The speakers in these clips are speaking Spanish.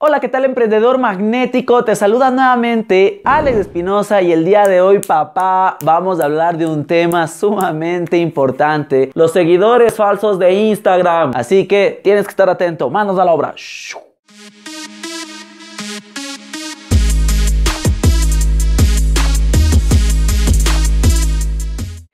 Hola, ¿qué tal emprendedor magnético? Te saluda nuevamente Alex Espinosa y el día de hoy, papá, vamos a hablar de un tema sumamente importante, los seguidores falsos de Instagram. Así que tienes que estar atento, manos a la obra.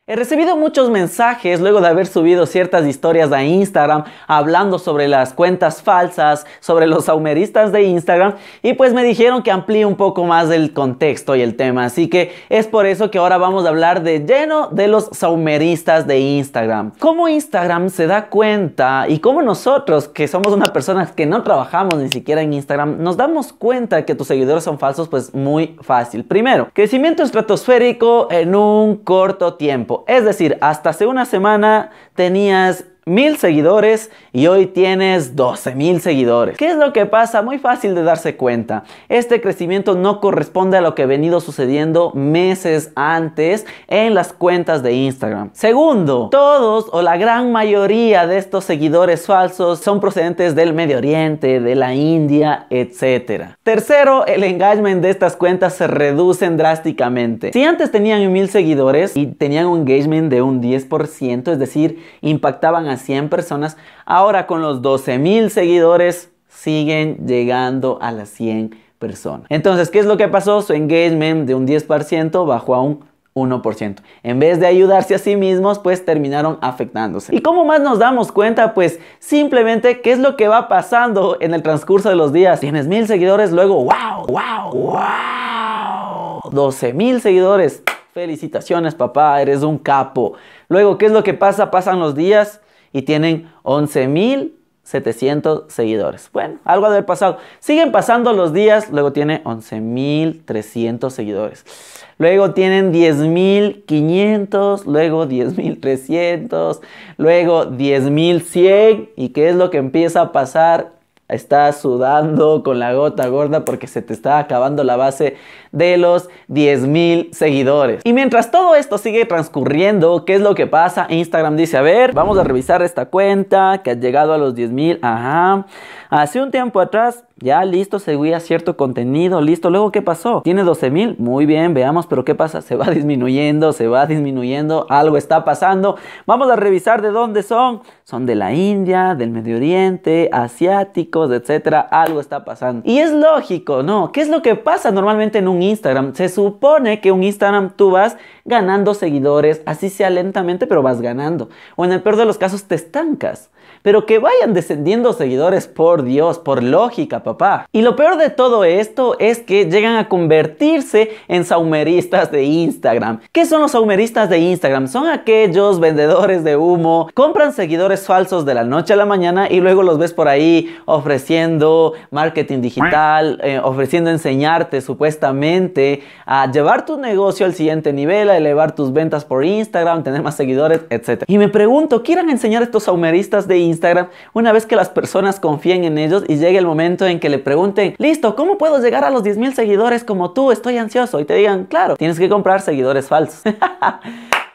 He recibido muchos mensajes luego de haber subido ciertas historias a Instagram hablando sobre las cuentas falsas, sobre los saumeristas de Instagram y pues me dijeron que amplíe un poco más el contexto y el tema. Así que es por eso que ahora vamos a hablar de lleno de los saumeristas de Instagram. Cómo Instagram se da cuenta y cómo nosotros que somos una persona que no trabajamos ni siquiera en Instagram nos damos cuenta que tus seguidores son falsos pues muy fácil. Primero, crecimiento estratosférico en un corto tiempo. Es decir, hasta hace una semana tenías mil seguidores y hoy tienes 12 mil seguidores. ¿Qué es lo que pasa? Muy fácil de darse cuenta. Este crecimiento no corresponde a lo que ha venido sucediendo meses antes en las cuentas de Instagram. Segundo, todos o la gran mayoría de estos seguidores falsos son procedentes del Medio Oriente, de la India, etc. Tercero, el engagement de estas cuentas se reduce drásticamente. Si antes tenían mil seguidores y tenían un engagement de un 10%, es decir, impactaban a 100 personas. Ahora con los 12 mil seguidores siguen llegando a las 100 personas. Entonces, ¿qué es lo que pasó? Su engagement de un 10% bajó a un 1%. En vez de ayudarse a sí mismos, pues terminaron afectándose. ¿Y cómo más nos damos cuenta? Pues simplemente qué es lo que va pasando en el transcurso de los días. Tienes mil seguidores, luego, wow, wow, wow. 12 mil seguidores. Felicitaciones, papá, eres un capo. Luego, ¿qué es lo que pasa? Pasan los días y tienen 11.700 seguidores. Bueno, algo del de haber pasado. Siguen pasando los días, luego tiene 11.300 seguidores. Luego tienen 10.500, luego 10.300, luego 10.100. ¿Y qué es lo que empieza a pasar Está sudando con la gota gorda porque se te está acabando la base de los mil seguidores. Y mientras todo esto sigue transcurriendo, ¿qué es lo que pasa? Instagram dice, a ver, vamos a revisar esta cuenta que ha llegado a los mil Ajá. Hace un tiempo atrás ya listo, seguía cierto contenido, listo. Luego, ¿qué pasó? Tiene 12 mil, muy bien, veamos, pero ¿qué pasa? Se va disminuyendo, se va disminuyendo, algo está pasando. Vamos a revisar de dónde son. Son de la India, del Medio Oriente, asiáticos, etcétera. Algo está pasando. Y es lógico, ¿no? ¿Qué es lo que pasa normalmente en un Instagram? Se supone que un Instagram tú vas ganando seguidores, así sea lentamente, pero vas ganando. O en el peor de los casos te estancas pero que vayan descendiendo seguidores, por Dios, por lógica, papá. Y lo peor de todo esto es que llegan a convertirse en saumeristas de Instagram. ¿Qué son los saumeristas de Instagram? Son aquellos vendedores de humo, compran seguidores falsos de la noche a la mañana y luego los ves por ahí ofreciendo marketing digital, eh, ofreciendo enseñarte supuestamente a llevar tu negocio al siguiente nivel, a elevar tus ventas por Instagram, tener más seguidores, etc. Y me pregunto, ¿quieran enseñar a estos saumeristas de Instagram? Instagram, una vez que las personas confíen en ellos y llegue el momento en que le pregunten, listo, ¿cómo puedo llegar a los 10.000 mil seguidores como tú? Estoy ansioso. Y te digan, claro, tienes que comprar seguidores falsos.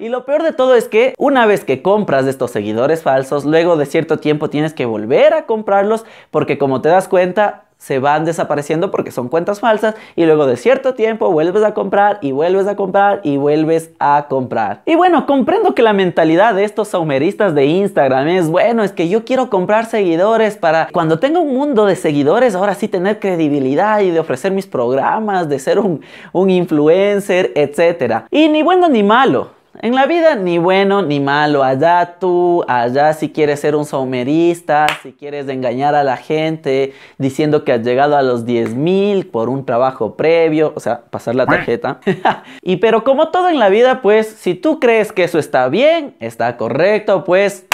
Y lo peor de todo es que una vez que compras estos seguidores falsos, luego de cierto tiempo tienes que volver a comprarlos porque como te das cuenta, se van desapareciendo porque son cuentas falsas y luego de cierto tiempo vuelves a comprar y vuelves a comprar y vuelves a comprar. Y bueno, comprendo que la mentalidad de estos saumeristas de Instagram es, bueno, es que yo quiero comprar seguidores para cuando tenga un mundo de seguidores, ahora sí tener credibilidad y de ofrecer mis programas, de ser un, un influencer, etc. Y ni bueno ni malo. En la vida ni bueno ni malo, allá tú, allá si quieres ser un somerista, si quieres engañar a la gente diciendo que has llegado a los 10 mil por un trabajo previo, o sea, pasar la tarjeta. y pero como todo en la vida, pues si tú crees que eso está bien, está correcto, pues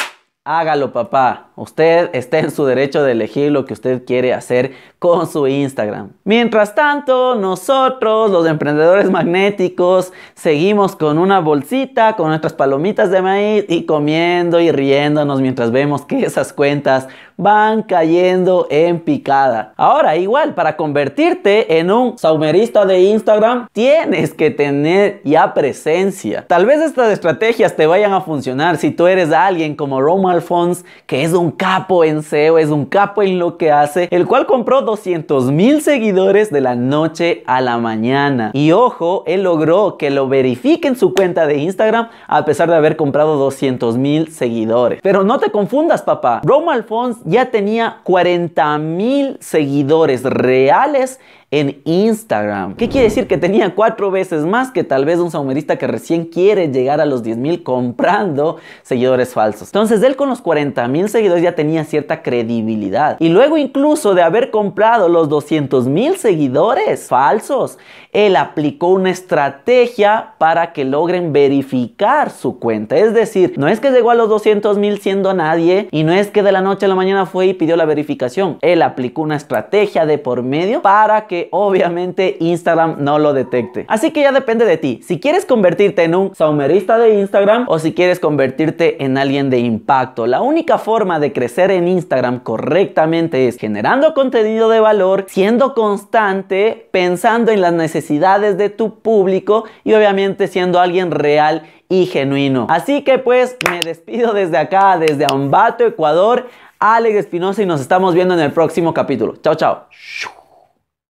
hágalo papá. Usted está en su derecho de elegir lo que usted quiere hacer con su Instagram. Mientras tanto, nosotros, los emprendedores magnéticos, seguimos con una bolsita, con nuestras palomitas de maíz y comiendo y riéndonos mientras vemos que esas cuentas van cayendo en picada. Ahora, igual, para convertirte en un saumerista de Instagram, tienes que tener ya presencia. Tal vez estas estrategias te vayan a funcionar si tú eres alguien como Romal Fons que es un un capo en SEO, es un capo en lo que hace, el cual compró 200 mil seguidores de la noche a la mañana. Y ojo, él logró que lo verifiquen su cuenta de Instagram a pesar de haber comprado 200 mil seguidores. Pero no te confundas, papá. Rome Alphonse ya tenía 40 mil seguidores reales en Instagram. ¿Qué quiere decir? Que tenía cuatro veces más que tal vez un saumerista que recién quiere llegar a los 10 mil comprando seguidores falsos. Entonces él con los 40 mil seguidores ya tenía cierta credibilidad. Y luego incluso de haber comprado los 200 mil seguidores falsos, él aplicó una estrategia para que logren verificar su cuenta. Es decir, no es que llegó a los 200 mil siendo nadie y no es que de la noche a la mañana fue y pidió la verificación. Él aplicó una estrategia de por medio para que obviamente Instagram no lo detecte. Así que ya depende de ti. Si quieres convertirte en un saumerista de Instagram o si quieres convertirte en alguien de impacto, la única forma de crecer en Instagram correctamente es generando contenido de valor, siendo constante, pensando en las necesidades de tu público y obviamente siendo alguien real y genuino. Así que pues me despido desde acá, desde Ambato, Ecuador, Alex Espinosa y nos estamos viendo en el próximo capítulo. Chao, chao.